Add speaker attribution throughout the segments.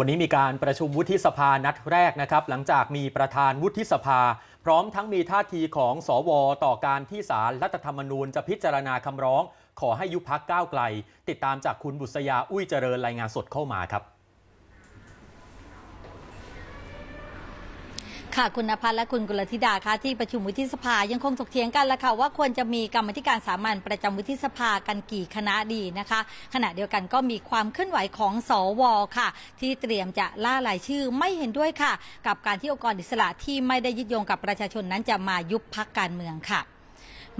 Speaker 1: วันนี้มีการประชุมวุฒิสภานัดแรกนะครับ หลังจากมีประธานวุฒิสภา พร้อมทั้งมีท่าทีของ สว ต่อการที่สารรัฐธรรมนูญจะพิจารณาคำร้อง ขอให้ยุพักก้าวไกล ติดตามจากคุณบุษยาอุ้ยเจริญรายงานสดเข้ามาครับ
Speaker 2: ค่ะคุณนภัสและคุณกุลธิดาคะที่ประชุมวุฒิสภายังคงถกเถียงกันละค่ะ ว่าควรจะมีกรรมธิการสามัญประจำวุฒิสภากันกี่คณะดีนะคะ ขณะเดียวกันก็มีความเคลื่อนไหวของสวค่ะ ที่เตรียมจะล่ารายชื่อไม่เห็นด้วยค่ะ กับการที่องค์กรอิสระที่ไม่ได้ยึดโยงกับประชาชนนั้นจะมายุบพักการเมืองค่ะ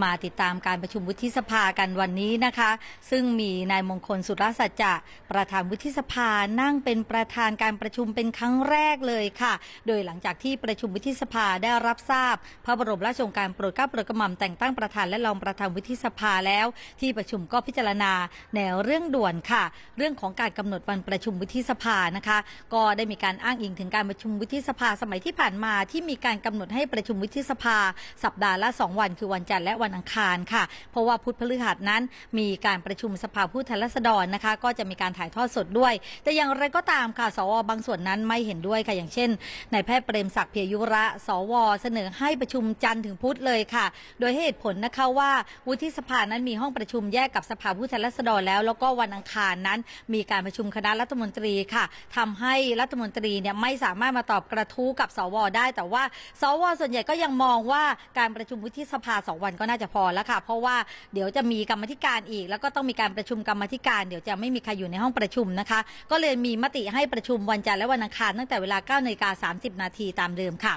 Speaker 2: มาติดตามการประชุมวุฒิสภากันวันนี้นะคะ ซึ่งมีนายมงคลสุรสัจจะประธานวุฒิสภานั่งเป็นประธานการประชุมเป็นครั้งแรกเลยค่ะ โดยหลังจากที่ประชุมวุฒิสภาได้รับทราบ พระบรมราชโองการโปรดเกล้าโปรดกระหม่อมแต่งตั้งประธานและรองประธานวุฒิสภาแล้วที่ประชุมก็พิจารณาแนวเรื่องด่วนค่ะ เรื่องของการกำหนดวันประชุมวุฒิสภานะคะ ก็ได้มีการอ้างอิงถึงการประชุมวุฒิสภาสมัยที่ผ่านมาที่มีการกำหนดให้ประชุมวุฒิสภา สัปดาห์ละสองวัน คือวันจันทร์และวันวันอังคารค่ะ เพราะว่าพุธพฤหัสนั้นมีการประชุมสภาผู้แทนราษฎรนะคะก็จะมีการถ่ายทอดสดด้วย แต่อย่างไรก็ตามค่ะสว บางส่วนนั้นไม่เห็นด้วยค่ะอย่างเช่นนายแพทย์เปรมศักดิ์เพียยุระ สว เสนอให้ประชุมจันทร์ถึงพุธเลยค่ะ โดยเหตุผลนะคะว่าวุฒิสภานั้นมีห้องประชุมแยกกับสภาผู้แทนราษฎรแล้วแล้วก็วันอังคารนั้นมีการประชุมคณะรัฐมนตรีค่ะ ทำให้รัฐมนตรีเนี่ยไม่สามารถมาตอบกระทู้กับสวได้ แต่ว่าสว ส่วนใหญ่ก็ยังมองว่าการประชุมวุฒิสภาสองวันก็น่าาจะพอแล้วค่ะเพราะว่าเดี๋ยวจะมีกรรมธิการอีก แล้วก็ต้องมีการประชุมกรรมธิการ เดี๋ยวจะไม่มีใครอยู่ในห้องประชุมนะคะก็เลยมีมติให้ประชุมวันจันทร์และวันอังคาร ตั้งแต่เวลา9นาฬิกา30นาทีตามเดิมค่ะ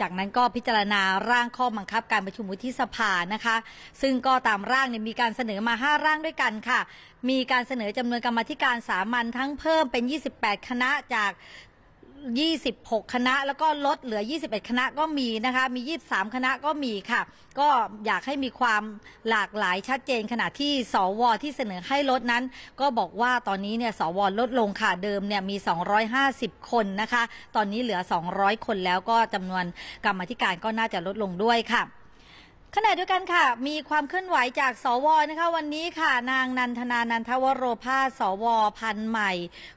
Speaker 2: จากนั้นก็พิจารณาร่างข้อบังคับการประชุมวุฒิสภานะคะซึ่งก็ตามร่างเนี่ยมีการเสนอมา 5 ร่างด้วยกันค่ะมีการเสนอจำนวนกรรมธิการสามัญทั้งเพิ่มเป็น 28 คณะจาก26 คณะแล้วก็ลดเหลือ21 คณะก็มีนะคะมี 23 คณะก็มีค่ะ ก็อยากให้มีความหลากหลายชัดเจนขณะที่สวที่เสนอให้ลดนั้น ก็บอกว่าตอนนี้เนี่ยสวลดลงค่ะ เดิมเนี่ยมี 250 คนนะคะ ตอนนี้เหลือ 200 คนแล้วก็จำนวนกรรมธิการก็น่าจะลดลงด้วยค่ะขณะเดียวกันค่ะ มีความเคลื่อนไหวจาก สวนะคะวันนี้ค่ะ นางนันทนานันทวโรภาสวพัน ใหม่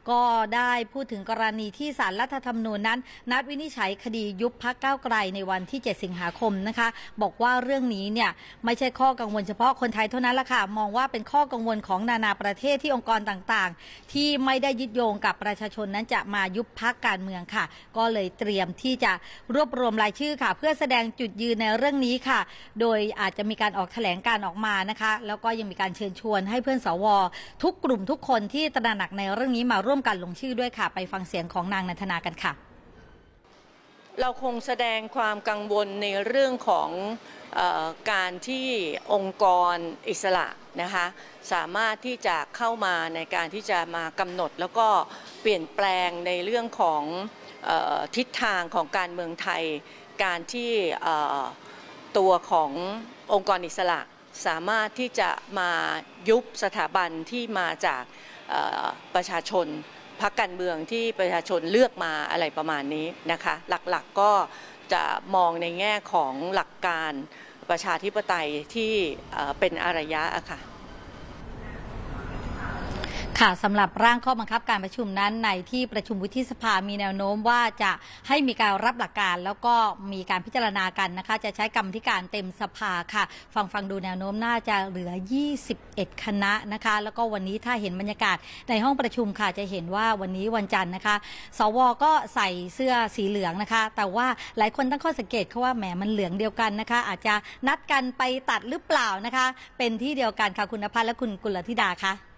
Speaker 2: ก็ได้พูดถึงกรณีที่สารรัฐธรรมนูญนั้น นัดวินิจฉัยคดียุบพักก้าวไกลในวันที่ 7 สิงหาคมนะคะบอกว่าเรื่องนี้เนี่ยไม่ใช่ข้อกังวลเฉพาะคนไทยเท่านั้นละค่ะ มองว่าเป็นข้อกังวลของนานาประเทศที่องค์กรต่างๆ ที่ไม่ได้ยึดโยงกับประชาชนนั้นจะมายุบพักการเมืองค่ะ ก็เลยเตรียมที่จะรวบรวมรายชื่อค่ะ เพื่อแสดงจุดยืนในเรื่องนี้ค่ะโดยอาจจะมีการออกแถลงการออกมานะคะแล้วก็ยังมีการเชิญชวนให้เพื่อนสวทุกกลุ่มทุกคนที่ตระหนักในเรื่องนี้มาร่วมกันลงชื่อด้วยค่ะไปฟังเสียงของนางนันทนากันค่ะ
Speaker 1: เราคงแสดงความกังวลในเรื่องของออการที่องค์กรอิสระนะคะสามารถที่จะเข้ามาในการที่จะมากำหนด แล้วก็เปลี่ยนแปลงในเรื่องของทิศทางของการเมืองไทยการที่ตัวขององค์กรอิสระสามารถที่จะมายุบสถาบันที่มาจากประชาชนพักการเมืองที่ประชาชนเลือกมาอะไรประมาณนี้นะคะ หลักๆกก็จะมองในแง่ของหลักการประชาธิปไตยที่เป็นอารยะอะค่ะ
Speaker 2: ค่ะสำหรับร่างข้อบังคับการประชุมนั้นในที่ประชุมวุฒิสภา มีแนวโน้มว่าจะให้มีการรับหลักการ แล้วก็มีการพิจารณากันนะคะ จะใช้กรรมธิการเต็มสภาค่ะ ฟังฟังดูแนวโน้มน่าจะเหลือ 21 คณะนะคะ แล้วก็วันนี้ถ้าเห็นบรรยากาศ ในห้องประชุมค่ะจะเห็นว่าวันนี้วันจันทร์นะคะ สว ก็ใส่เสื้อสีเหลืองนะคะ แต่ว่าหลายคนตั้งข้อสังเกตเขาว่าแหมมันเหลืองเดียวกันนะคะ อาจจะนัดกันไปตัดหรือเปล่านะคะ เป็นที่เดียวกันค่ะคุณพภัชและคุณกุลธิดาคะ